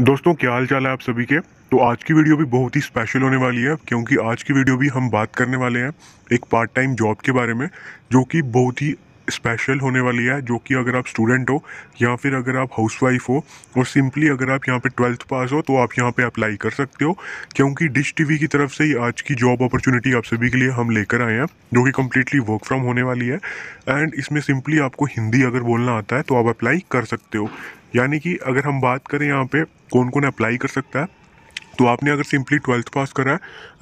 दोस्तों क्या हाल चाल है आप सभी के तो आज की वीडियो भी बहुत ही स्पेशल होने वाली है क्योंकि आज की वीडियो भी हम बात करने वाले हैं एक पार्ट टाइम जॉब के बारे में जो कि बहुत ही स्पेशल होने वाली है जो कि अगर आप स्टूडेंट हो या फिर अगर आप हाउसवाइफ हो और सिंपली अगर आप यहाँ पे ट्वेल्थ पास हो तो आप यहाँ पे अप्लाई कर सकते हो क्योंकि डिश टीवी की तरफ से ही आज की जॉब अपॉर्चुनिटी आप सभी के लिए हम लेकर आए हैं जो कि कम्प्लीटली वर्क फ्रॉम होने वाली है एंड इसमें सिंपली आपको हिंदी अगर बोलना आता है तो आप अप्लाई कर सकते हो यानी कि अगर हम बात करें यहाँ पे कौन कौन अप्लाई कर सकता है तो आपने अगर सिंपली ट्वेल्थ पास करा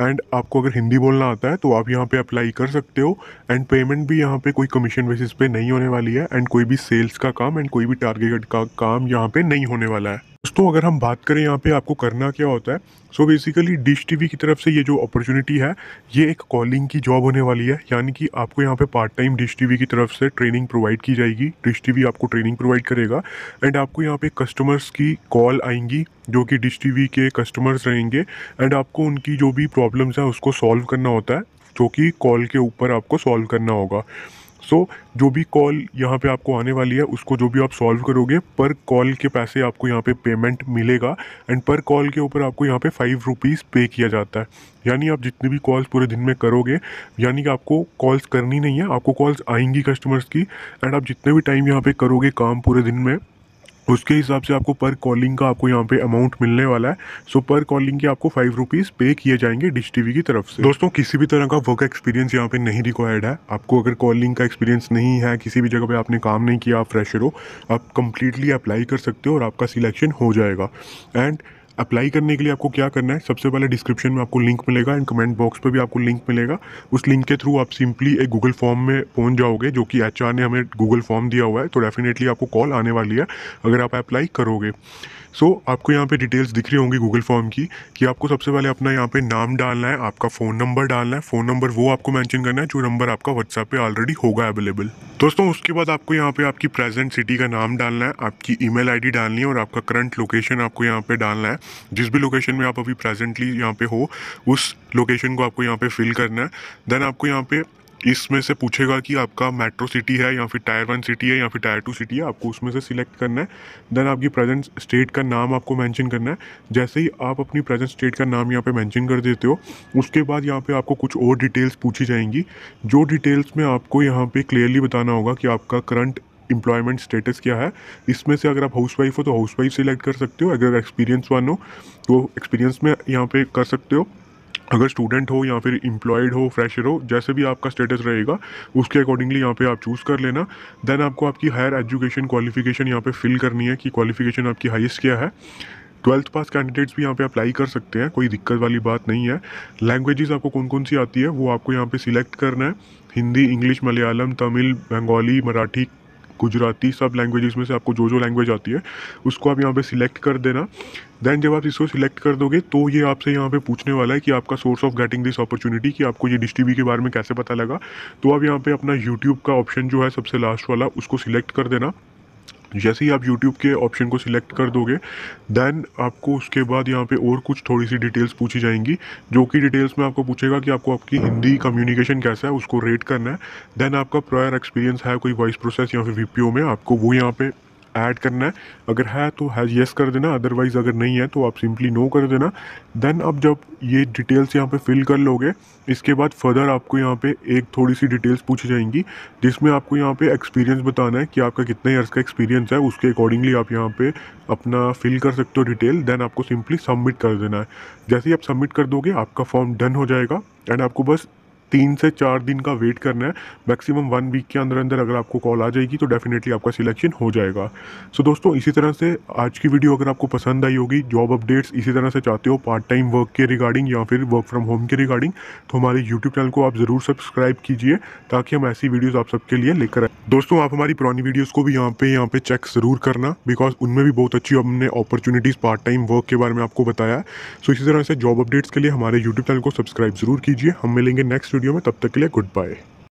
है एंड आपको अगर हिंदी बोलना आता है तो आप यहाँ पे अप्लाई कर सकते हो एंड पेमेंट भी यहाँ पे कोई कमीशन बेसिस पे नहीं होने वाली है एंड कोई भी सेल्स का काम एंड कोई भी टारगेट का काम यहाँ पे नहीं होने वाला है दोस्तों अगर हम बात करें यहाँ पे आपको करना क्या होता है सो बेसिकली डिश टीवी की तरफ से ये जो अपॉर्चुनिटी है ये एक कॉलिंग की जॉब होने वाली है यानी कि आपको यहाँ पे पार्ट टाइम डिश टीवी की तरफ से ट्रेनिंग प्रोवाइड की जाएगी डिश टीवी आपको ट्रेनिंग प्रोवाइड करेगा एंड आपको यहाँ पे कस्टमर्स की कॉल आएंगी जो कि डिश टी के कस्टमर्स रहेंगे एंड आपको उनकी जो भी प्रॉब्लम्स हैं उसको सॉल्व करना होता है जो कि कॉल के ऊपर आपको सॉल्व करना होगा सो so, जो भी कॉल यहाँ पे आपको आने वाली है उसको जो भी आप सॉल्व करोगे पर कॉल के पैसे आपको यहाँ पे पेमेंट मिलेगा एंड पर कॉल के ऊपर आपको यहाँ पे फाइव रुपीज़ पे किया जाता है यानी आप जितने भी कॉल्स पूरे दिन में करोगे यानी कि आपको कॉल्स करनी नहीं है आपको कॉल्स आएंगी कस्टमर्स की एंड आप जितने भी टाइम यहाँ पर करोगे काम पूरे दिन में उसके हिसाब से आपको पर कॉलिंग का आपको यहाँ पे अमाउंट मिलने वाला है सो पर कॉलिंग के आपको फाइव रुपीज़ पे किए जाएंगे डिश टीवी की तरफ से दोस्तों किसी भी तरह का वर्क एक्सपीरियंस यहाँ पे नहीं रिक्वायर्ड है आपको अगर कॉलिंग का एक्सपीरियंस नहीं है किसी भी जगह पे आपने काम नहीं किया आप फ्रेशर हो आप कंप्लीटली अप्लाई कर सकते हो और आपका सिलेक्शन हो जाएगा एंड अप्लाई करने के लिए आपको क्या करना है सबसे पहले डिस्क्रिप्शन में आपको लिंक मिलेगा एंड कमेंट बॉक्स पर भी आपको लिंक मिलेगा उस लिंक के थ्रू आप सिंपली एक गूगल फॉर्म में पहुंच जाओगे जो कि एच ने हमें गूगल फॉर्म दिया हुआ है तो डेफिनेटली आपको कॉल आने वाली है अगर आप अप्लाई करोगे सो so, आपको यहाँ पे डिटेल्स दिख रही होंगी गूगल फॉर्म की कि आपको सबसे पहले अपना यहाँ पे नाम डालना है आपका फ़ोन नंबर डालना है फ़ोन नंबर वो आपको मेंशन करना है जो नंबर आपका व्हाट्सएप पे ऑलरेडी होगा अवेलेबल दोस्तों उसके बाद आपको यहाँ पे आपकी प्रेजेंट सिटी का नाम डालना है आपकी ईमेल आईडी डालनी है और आपका करंट लोकेशन आपको यहाँ पर डालना है जिस भी लोकेशन में आप अभी प्रेजेंटली यहाँ पे हो उस लोकेशन को आपको यहाँ पे फिल करना है देन आपको यहाँ पे इसमें से पूछेगा कि आपका मेट्रो सिटी है या फिर टायर वन सिटी है या फिर टायर टू सिटी है आपको उसमें से सिलेक्ट करना है देन आपकी प्रेजेंट स्टेट का नाम आपको मेंशन करना है जैसे ही आप अपनी प्रेजेंट स्टेट का नाम यहाँ पे मेंशन कर देते हो उसके बाद यहाँ पे आपको कुछ और डिटेल्स पूछी जाएंगी जो डिटेल्स में आपको यहाँ पे क्लियरली बताना होगा कि आपका करंट एम्प्लॉयमेंट स्टेटस क्या है इसमें से अगर आप हाउस वाइफ हो तो हाउस वाइफ सिलेक्ट कर सकते हो अगर एक्सपीरियंस वन हो तो एक्सपीरियंस में यहाँ पे कर सकते हो अगर स्टूडेंट हो या फिर इम्प्लॉयड हो फ्रेशर हो जैसे भी आपका स्टेटस रहेगा उसके अकॉर्डिंगली यहाँ पे आप चूज़ कर लेना देन आपको आपकी हायर एजुकेशन क्वालिफिकेशन यहाँ पे फिल करनी है कि क्वालिफिकेशन आपकी हाईएस्ट क्या है ट्वेल्थ पास कैंडिडेट्स भी यहाँ पे अप्लाई कर सकते हैं कोई दिक्कत वाली बात नहीं है लैंग्वेजेस आपको कौन कौन सी आती है वो आपको यहाँ पे सिलेक्ट करना है हिंदी इंग्लिश मलयालम तमिल बंगाली मराठी गुजराती सब लैंग्वेजेस में से आपको जो जो लैंग्वेज आती है उसको आप यहाँ पे सिलेक्ट कर देना देन जब आप इसको सिलेक्ट कर दोगे तो ये आपसे यहाँ पे पूछने वाला है कि आपका source of getting this opportunity कि आपको ये डिश के बारे में कैसे पता लगा तो आप यहाँ पे अपना यूट्यूब का ऑप्शन जो है सबसे लास्ट वाला उसको सिलेक्ट कर देना जैसे ही आप यूट्यूब के ऑप्शन को सिलेक्ट कर दोगे दैन आपको उसके बाद यहाँ पे और कुछ थोड़ी सी डिटेल्स पूछी जाएंगी जो कि डिटेल्स में आपको पूछेगा कि आपको आपकी हिंदी कम्युनिकेशन कैसा है उसको रेट करना है देन आपका प्रायर एक्सपीरियंस है कोई वॉइस प्रोसेस या फिर वी में आपको वो यहाँ पर ऐड करना है अगर है तो हैज़ येस कर देना अदरवाइज़ अगर नहीं है तो आप सिंपली नो कर देना देन आप जब ये डिटेल्स यहाँ पे फिल कर लोगे इसके बाद फर्दर आपको यहाँ पे एक थोड़ी सी डिटेल्स पूछी जाएंगी जिसमें आपको यहाँ पे एक्सपीरियंस बताना है कि आपका कितने ईयर्स का एक्सपीरियंस है उसके अकॉर्डिंगली आप यहाँ पे अपना फिल कर सकते हो डिटेल देन आपको सिंपली सबमिट कर देना है जैसे ही आप सबमिट कर दोगे आपका फॉर्म डन हो जाएगा एंड आपको बस तीन से चार दिन का वेट करना है मैक्सिमम वन वीक के अंदर अंदर अगर आपको कॉल आ जाएगी तो डेफिनेटली आपका सिलेक्शन हो जाएगा सो so दोस्तों इसी तरह से आज की वीडियो अगर आपको पसंद आई होगी जॉब अपडेट्स इसी तरह से चाहते हो पार्ट टाइम वर्क के रिगार्डिंग या फिर वर्क फ्रॉम होम के रिगार्डिंग तो हमारे यूट्यूब चैनल को आप ज़रूर सब्सक्राइब कीजिए ताकि हम ऐसी वीडियोज़ आप सबके लिए लेकर आए दोस्तों आप हमारी पुरानी वीडियोस को भी यहाँ पे यहाँ पे चेक ज़रूर करना बिकॉज उनमें भी बहुत अच्छी हमने अपॉर्चुनिटीज़ पार्ट टाइम वर्क के बारे में आपको बताया सो इसी तरह से जॉब अपडेट्स के लिए हमारे यूट्यूब चैनल को सब्सक्राइब ज़रूर कीजिए हम मिलेंगे नेक्स्ट वीडियो में तब तक के लिए गुड बाय